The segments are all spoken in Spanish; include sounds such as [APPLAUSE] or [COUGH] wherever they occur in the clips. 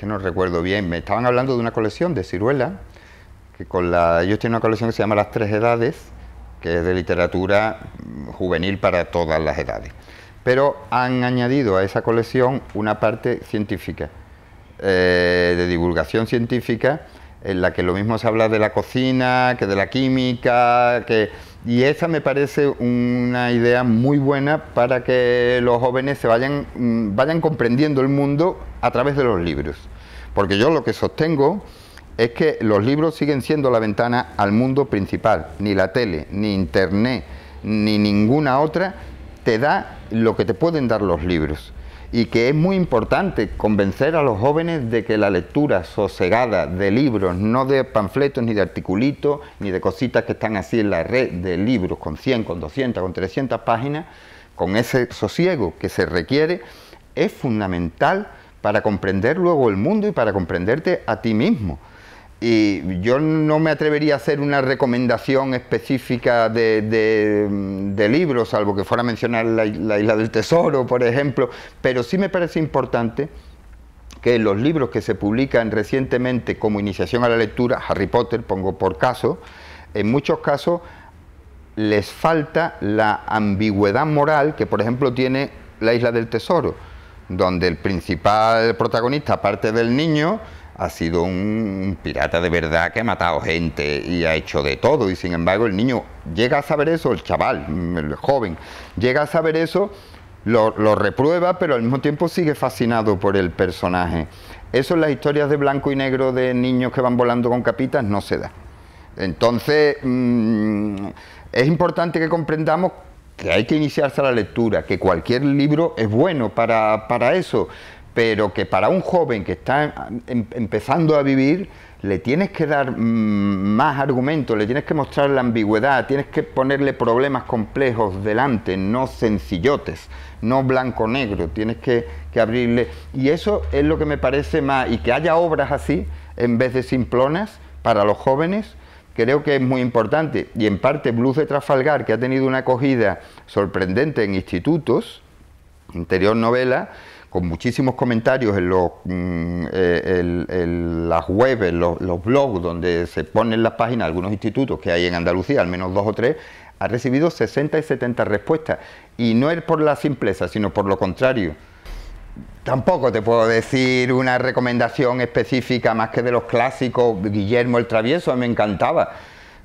que no recuerdo bien, me estaban hablando de una colección de ciruela, que con la, ellos tienen una colección que se llama Las Tres Edades, que es de literatura juvenil para todas las edades. Pero han añadido a esa colección una parte científica, eh, de divulgación científica, en la que lo mismo se habla de la cocina, que de la química, que... Y esa me parece una idea muy buena para que los jóvenes se vayan, mm, vayan comprendiendo el mundo a través de los libros. Porque yo lo que sostengo es que los libros siguen siendo la ventana al mundo principal. Ni la tele, ni internet, ni ninguna otra te da lo que te pueden dar los libros. Y que es muy importante convencer a los jóvenes de que la lectura sosegada de libros, no de panfletos, ni de articulitos, ni de cositas que están así en la red de libros con 100, con 200, con 300 páginas, con ese sosiego que se requiere, es fundamental para comprender luego el mundo y para comprenderte a ti mismo. Y yo no me atrevería a hacer una recomendación específica de, libros, salvo que fuera a mencionar la, Isla del Tesoro, por ejemplo, pero sí me parece importante que los libros que se publican recientemente como iniciación a la lectura, Harry Potter, pongo por caso, en muchos casos les falta la ambigüedad moral que, por ejemplo, tiene la Isla del Tesoro donde el principal protagonista, aparte del niño, ha sido un, pirata de verdad que ha matado gente y ha hecho de todo. Y sin embargo, el niño llega a saber eso, el chaval, mm, el joven, llega a saber eso, lo, reprueba, pero al mismo tiempo sigue fascinado por el personaje. Eso en las historias de blanco y negro de niños que van volando con capitas no se da. Entonces, mm, es importante que comprendamos que hay que iniciarse a la lectura, que cualquier libro es bueno para, eso, pero que para un joven que está em, empezando a vivir, le tienes que dar mm, más argumentos, le tienes que mostrar la ambigüedad, tienes que ponerle problemas complejos delante, no sencillotes, no blanco-negro, tienes que, que abrirle... Y eso es lo que me parece más, y que haya obras así, en vez de simplonas, para los jóvenes, creo que es muy importante, y en parte Blues de Trafalgar, que ha tenido una acogida sorprendente en institutos, interior novela, con muchísimos comentarios en, los, mm, eh, las webs, los, los, blogs donde se ponen las páginas, algunos institutos que hay en Andalucía, al menos dos o tres, ha recibido 60 y 70 respuestas. Y no es por la simpleza, sino por lo contrario. Tampoco te puedo decir una recomendación específica más que de los clásicos. Guillermo el Travieso, me encantaba.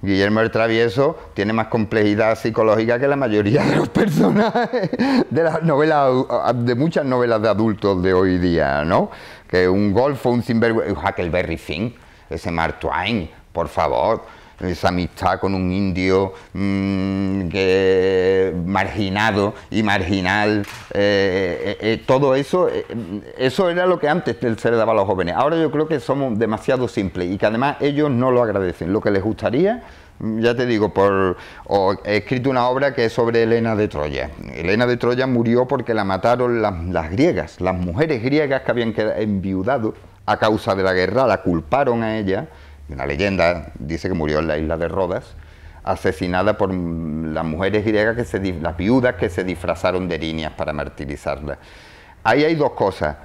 Guillermo el Travieso tiene más complejidad psicológica que la mayoría de los [LAUGHS] personajes de las novelas, de muchas novelas de adultos de hoy día, ¿no? Que un golfo, un sinvergüenza, Huckleberry Finn, ese Mark Twain, por favor, esa amistad con un indio mm, marginado y marginal, eh, eh, eh, todo eso, mm, eso era lo que antes se le daba a los jóvenes. Ahora yo creo que somos demasiado simples y que además ellos no lo agradecen. Lo que les gustaría mm, ya te digo, por, he escrito una obra que es sobre Elena de Troya. Elena de Troya murió porque la mataron las, griegas, las mujeres griegas que habían quedado enviudado a causa de la guerra, la culparon a ella. Una leyenda dice que murió en la isla de Rodas asesinada por las mujeres griegas, que se, las viudas que se disfrazaron de líneas para martirizarla. Ahí hay dos cosas.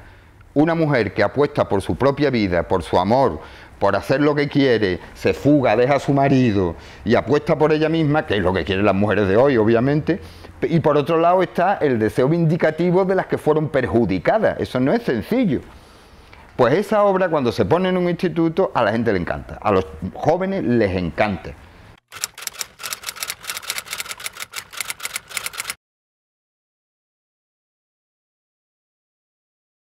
Una mujer que apuesta por su propia vida, por su amor, por hacer lo que quiere, se fuga, deja a su marido y apuesta por ella misma, que es lo que quieren las mujeres de hoy, obviamente. Y por otro lado está el deseo vindicativo de las que fueron perjudicadas. Eso no es sencillo. Pues esa obra cuando se pone en un instituto a la gente le encanta, a los jóvenes les encanta.